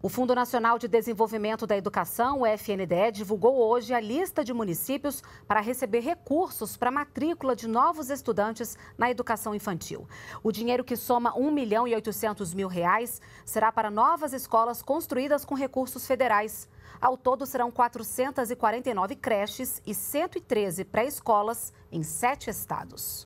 O Fundo Nacional de Desenvolvimento da Educação, o FNDE, divulgou hoje a lista de municípios para receber recursos para a matrícula de novos estudantes na educação infantil. O dinheiro que soma 1 milhão e 800 mil reais será para novas escolas construídas com recursos federais. Ao todo, serão 449 creches e 113 pré-escolas em sete estados.